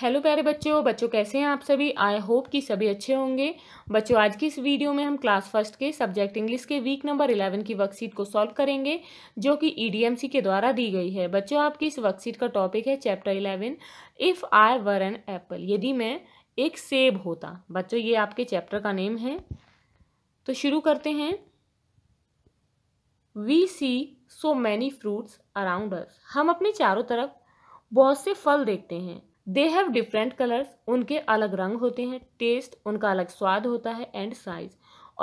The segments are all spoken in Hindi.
हेलो प्यारे बच्चों बच्चों कैसे हैं आप सभी आई होप कि सभी अच्छे होंगे बच्चों आज की इस वीडियो में हम क्लास फर्स्ट के सब्जेक्ट इंग्लिश के वीक नंबर इलेवन की वर्कशीट को सॉल्व करेंगे जो कि ईडीएमसी e के द्वारा दी गई है बच्चों आपकी इस वर्कशीट का टॉपिक है chapter eleven if I were an apple यदि मैं एक सेब होता बच्चों ये आपके चैप्टर का नेम है तो शुरू करते हैं we see so many fruits around हम अपने चारों तरफ बहुत से फल देखते हैं दे हैव डिफरेंट कलर्स उनके अलग रंग होते हैं टेस्ट उनका अलग स्वाद होता है एंड साइज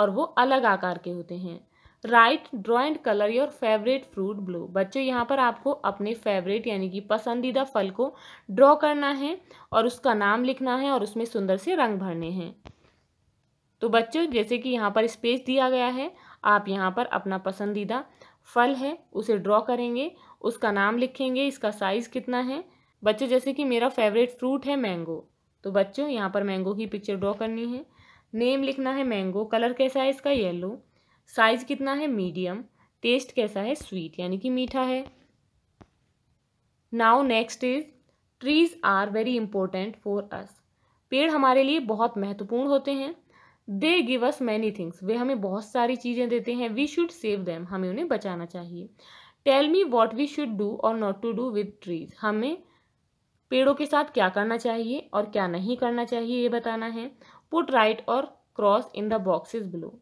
और वो अलग आकार के होते हैं write draw and colour your favourite fruit blue बच्चों यहाँ पर आपको अपने फेवरेट यानी कि पसंदीदा फल को ड्रॉ करना है और उसका नाम लिखना है और उसमें सुंदर से रंग भरने हैं तो बच्चों जैसे कि यहाँ पर स्पेस दिया गया है आप यहाँ पर अपना पसंदीदा फल है उसे ड्रॉ करेंगे उसका नाम लिखेंगे इसका साइज़ कितना है बच्चों जैसे कि मेरा फेवरेट फ्रूट है मैंगो तो बच्चों यहाँ पर मैंगो की पिक्चर ड्रॉ करनी है नेम लिखना है मैंगो कलर कैसा है इसका येलो साइज कितना है मीडियम टेस्ट कैसा है स्वीट यानी कि मीठा है now next is trees are very important for us पेड़ हमारे लिए बहुत महत्वपूर्ण होते हैं they give us many things वे हमें बहुत सारी चीज़ें देते हैं वी शुड सेव दैम हमें उन्हें बचाना चाहिए tell me what we should do or not to do with trees हमें पेड़ों के साथ क्या करना चाहिए और क्या नहीं करना चाहिए ये बताना है put right or cross in the boxes below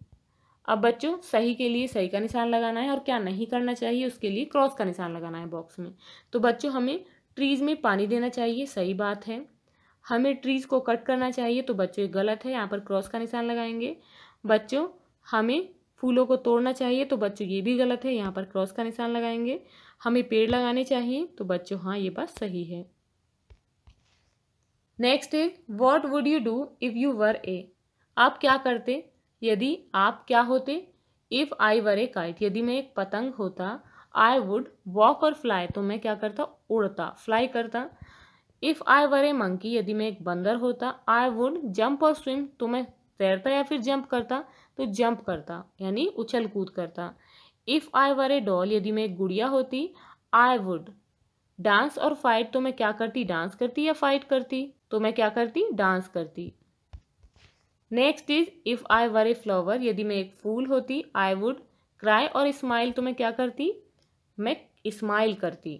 अब बच्चों सही के लिए सही का निशान लगाना है और क्या नहीं करना चाहिए उसके लिए क्रॉस का निशान लगाना है बॉक्स में तो बच्चों हमें ट्रीज़ में पानी देना चाहिए सही बात है हमें ट्रीज़ को कट करना चाहिए तो बच्चों ये गलत है यहाँ पर क्रॉस का निशान लगाएंगे बच्चों हमें फूलों को तोड़ना चाहिए तो बच्चों ये भी गलत है यहाँ पर क्रॉस का निशान लगाएंगे हमें पेड़ लगाने चाहिए तो बच्चों हाँ ये बात सही है next is what would you do if you were a आप क्या करते यदि आप क्या होते if I were A kite यदि मैं एक पतंग होता I would walk or fly तो मैं क्या करता उड़ता फ्लाई करता if I were A monkey यदि मैं एक बंदर होता I would jump or swim तो मैं तैरता या फिर जंप करता तो जंप करता यानी उछल कूद करता if I were A doll यदि मैं एक गुड़िया होती I would dance or fight तो मैं क्या करती डांस करती या फाइट करती तो मैं क्या करती डांस करती next is if I were a flower यदि मैं एक फूल होती I would cry or smile तो मैं क्या करती मैं स्माइल करती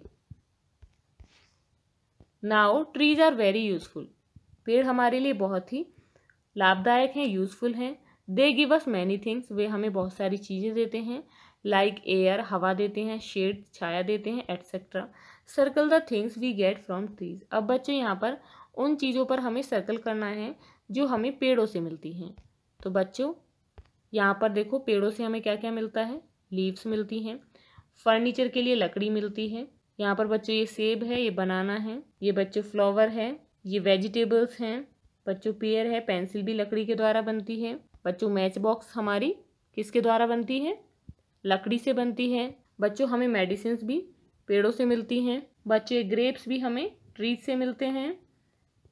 now trees are very useful पेड़ हमारे लिए बहुत ही लाभदायक हैं यूजफुल हैं they give us many things वे हमें बहुत सारी चीज़ें देते हैं लाइक like एयर हवा देते हैं शेड छाया देते हैं etcetera circle the things we get from trees अब बच्चे यहाँ पर उन चीज़ों पर हमें सर्कल करना है जो हमें पेड़ों से मिलती हैं तो बच्चों यहाँ पर देखो पेड़ों से हमें क्या क्या मिलता है लीव्स मिलती हैं फर्नीचर के लिए लकड़ी मिलती है यहाँ पर बच्चों ये सेब है ये बनाना है ये बच्चों फ्लावर है ये वेजिटेबल्स हैं बच्चों पेयर है पेंसिल भी लकड़ी के द्वारा बनती है बच्चों मैच बॉक्स हमारी किसके द्वारा बनती है लकड़ी से बनती है बच्चों हमें मेडिसिन भी पेड़ों से मिलती हैं बच्चे ग्रेप्स भी हमें ट्रीज से मिलते हैं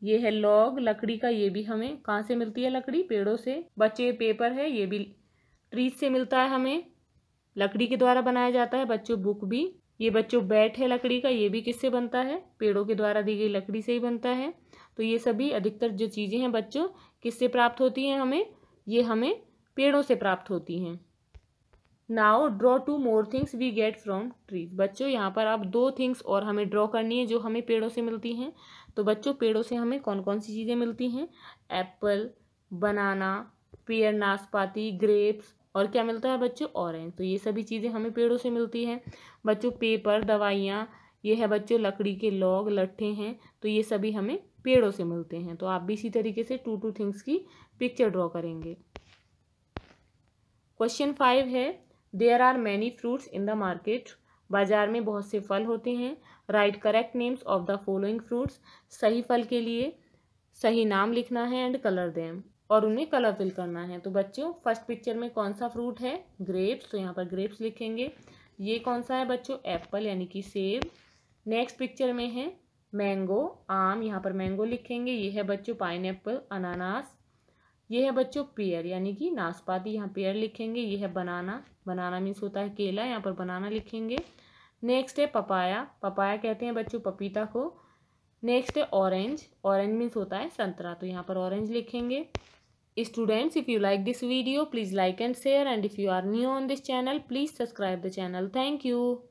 ये है लॉग लकड़ी का ये भी हमें कहाँ से मिलती है लकड़ी पेड़ों से बच्चे पेपर है ये भी ट्रीज से मिलता है हमें लकड़ी के द्वारा बनाया जाता है बच्चों बुक भी ये बच्चों बैट है लकड़ी का ये भी किससे बनता है पेड़ों के द्वारा दी गई लकड़ी से ही बनता है तो ये सभी अधिकतर जो चीज़ें हैं बच्चों किससे प्राप्त होती हैं हमें ये हमें पेड़ों से प्राप्त होती हैं now draw two more things we get from trees बच्चों यहाँ पर आप दो थिंग्स और हमें ड्रॉ करनी है जो हमें पेड़ों से मिलती हैं तो बच्चों पेड़ों से हमें कौन कौन सी चीज़ें मिलती हैं एप्पल बनाना पेयर नाशपाती ग्रेप्स और क्या मिलता है बच्चों ऑरेंज तो ये सभी चीज़ें हमें पेड़ों से मिलती हैं बच्चों पेपर दवाइयाँ ये है बच्चों लकड़ी के लॉग लट्ठे हैं तो ये सभी हमें पेड़ों से मिलते हैं तो आप भी इसी तरीके से टू टू थिंग्स की पिक्चर ड्रॉ करेंगे क्वेश्चन फाइव है there are many fruits in the market बाजार में बहुत से फल होते हैं write correct names of the following fruits सही फल के लिए सही नाम लिखना है एंड कलर दें और उन्हें कलर फिल करना है तो बच्चों फर्स्ट पिक्चर में कौन सा फ्रूट है ग्रेप्स तो यहाँ पर ग्रेप्स लिखेंगे ये कौन सा है बच्चों एप्पल यानी कि सेब नेक्स्ट पिक्चर में है मैंगो आम यहाँ पर मैंगो लिखेंगे ये है बच्चों पाइन अनानास ये है बच्चों पेयर यानी कि नाशपाती यहाँ पेयर लिखेंगे ये है बनाना बनाना मीन्स होता है केला यहाँ पर बनाना लिखेंगे नेक्स्ट है पपाया पपाया कहते हैं बच्चों पपीता को नेक्स्ट है ऑरेंज ऑरेंज मीन्स होता है संतरा तो यहाँ पर ऑरेंज लिखेंगे students if you like this video please like and share and if you are new on this channel please subscribe the channel thank you